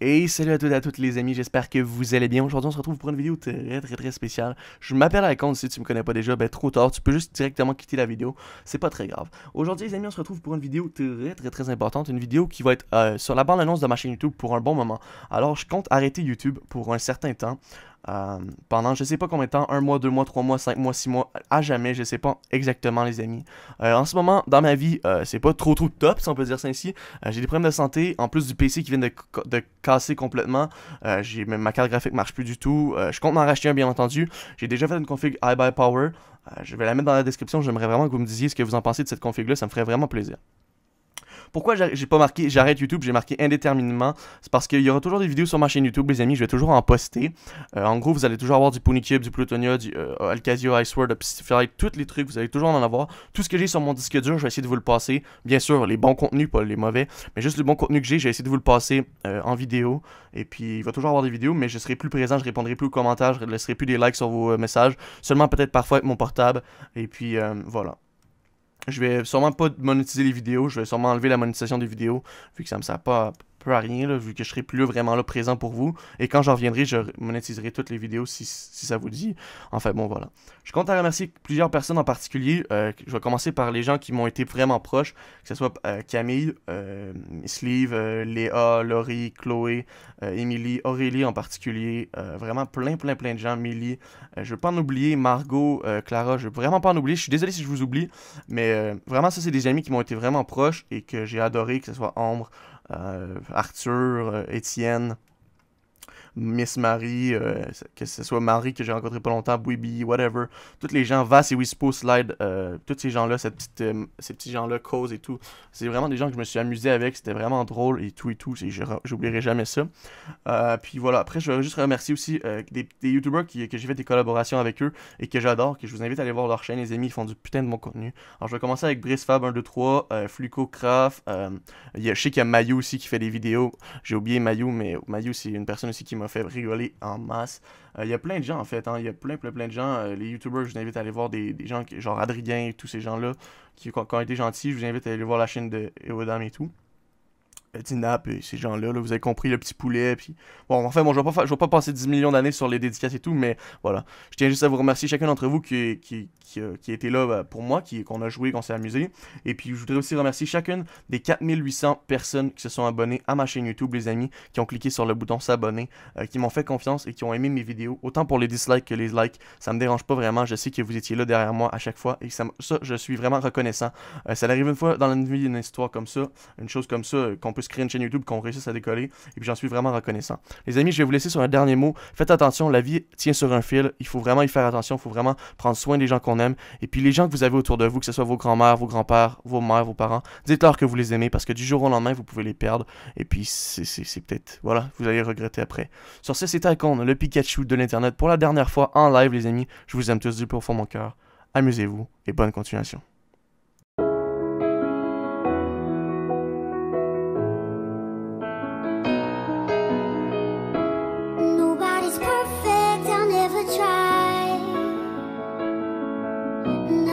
Et salut à toutes et à toutes les amis, j'espère que vous allez bien. Aujourd'hui, on se retrouve pour une vidéo très très très spéciale. Je m'appelle icon si tu me connais pas déjà, ben trop tard, tu peux juste directement quitter la vidéo, c'est pas très grave. Aujourd'hui les amis, on se retrouve pour une vidéo très très très importante, une vidéo qui va être euh, sur la bande annonce de ma chaîne YouTube pour un bon moment. Alors je compte arrêter YouTube pour un certain temps. Euh, pendant je sais pas combien de temps, un mois, deux mois, trois mois, cinq mois, six mois, à jamais, je sais pas exactement les amis. Euh, en ce moment, dans ma vie, euh, c'est pas trop trop top si on peut dire ça ainsi. j'ai des problèmes de santé, en plus du PC qui vient de, casser complètement. j'ai même ma carte graphique marche plus du tout. je compte m'en racheter un bien entendu. J'ai déjà fait une config iBuyPower. Power. je vais la mettre dans la description. J'aimerais vraiment que vous me disiez ce que vous en pensez de cette config là, ça me ferait vraiment plaisir. Pourquoi j'ai pas marqué j'arrête YouTube, j'ai marqué indéterminément C'est parce qu'il y aura toujours des vidéos sur ma chaîne YouTube, les amis, je vais toujours en poster. Euh, en gros, vous allez toujours avoir du Ponycube, du Plutonia, du euh, Alcasio, Iceword, Psyflight, tous les trucs, vous allez toujours en avoir. Tout ce que j'ai sur mon disque dur, je vais essayer de vous le passer. Bien sûr, les bons contenus, pas les mauvais, mais juste le bon contenu que j'ai, je vais essayer de vous le passer euh, en vidéo. Et puis, il va toujours avoir des vidéos, mais je serai plus présent, je répondrai plus aux commentaires, je laisserai plus des likes sur vos euh, messages, seulement peut-être parfois avec mon portable. Et puis, voilà. Je vais sûrement pas monétiser les vidéos, je vais sûrement enlever la monétisation des vidéos, vu que ça me sert pas peu à rien, là, vu que je serai plus vraiment là présent pour vous. Et quand j'en reviendrai, je monétiserai toutes les vidéos si, ça vous dit. Enfin bon, voilà. Je compte à remercier plusieurs personnes en particulier. Euh, je vais commencer par les gens qui m'ont été vraiment proches, que ce soit euh, Camille, euh, Sleeve, Léa, Laurie, Chloé, Émilie, Aurélie en particulier. vraiment plein, plein, plein de gens. Millie, je ne veux pas en oublier. Margot, Clara, je ne veux vraiment pas en oublier. Je suis désolé si je vous oublie, mais vraiment, ça, c'est des amis qui m'ont été vraiment proches et que j'ai adoré, que ce soit Ambre, euh, Arthur, euh, Étienne, Miss Marie, euh, que ce soit Marie que j'ai rencontré pas longtemps, Bwibi, whatever, Toutes les gens, Vass et Wispo, Slide, euh, tous ces gens-là, cette petite, euh, ces petits gens-là, Cause et tout, c'est vraiment des gens que je me suis amusé avec, c'était vraiment drôle et tout et tout, j'oublierai jamais ça. Euh, puis voilà, après je veux juste remercier aussi des, des, YouTubers qui, que j'ai fait des collaborations avec eux et que j'adore, que je vous invite à aller voir leur chaîne, les amis, ils font du putain de bon contenu. Alors je vais commencer avec Brice Fab 123, Fluco Craft, je sais qu'il y a Mayu aussi qui fait des vidéos, j'ai oublié Mayu, mais Mayu c'est une personne aussi qui m'a fait rigoler en masse. Euh, il y a plein de gens, en fait. Hein. Il y a plein, plein, plein de gens. Euh, les YouTubers, je vous invite à aller voir des, gens, qui, genre Adrien, et tous ces gens-là, qui, qui, ont été gentils. Je vous invite à aller voir la chaîne de Eodam et tout d'Inap et ces gens-là. vous avez compris, le petit poulet. Puis... Bon, enfin, bon, je ne vais, vais, pas passer 10 millions d'années sur les dédicaces et tout, mais voilà. Je tiens juste à vous remercier chacun d'entre vous qui, qui, qui, euh, qui, était là bah, pour moi, qu'on a joué, qu'on s'est amusé. Et puis, je voudrais aussi remercier chacune des 4800 personnes qui se sont abonnées à ma chaîne YouTube, les amis, qui ont cliqué sur le bouton s'abonner, euh, qui m'ont fait confiance et qui ont aimé mes vidéos, autant pour les dislikes que les likes. Ça me dérange pas vraiment. Je sais que vous étiez là derrière moi à chaque fois et ça, je suis vraiment reconnaissant. Euh, ça arrive une fois dans la vie, une histoire comme ça, une chose comme ça qu'on puisse créer une chaîne YouTube, qu'on réussisse à décoller. Et puis j'en suis vraiment reconnaissant. Les amis, je vais vous laisser sur un dernier mot. Faites attention, la vie tient sur un fil. Il faut vraiment y faire attention. Il faut vraiment prendre soin des gens qu'on aime. Et puis les gens que vous avez autour de vous, que ce soit vos grands-mères, vos grands-pères, vos mères, vos parents, dites-leur que vous les aimez parce que du jour au lendemain, vous pouvez les perdre. Et puis c'est peut-être, voilà, vous allez regretter après. Sur ce, c'était Icon, le Pikachu de l'Internet pour la dernière fois en live, les amis. Je vous aime tous du profond de mon cœur. Amusez-vous et bonne continuation. No.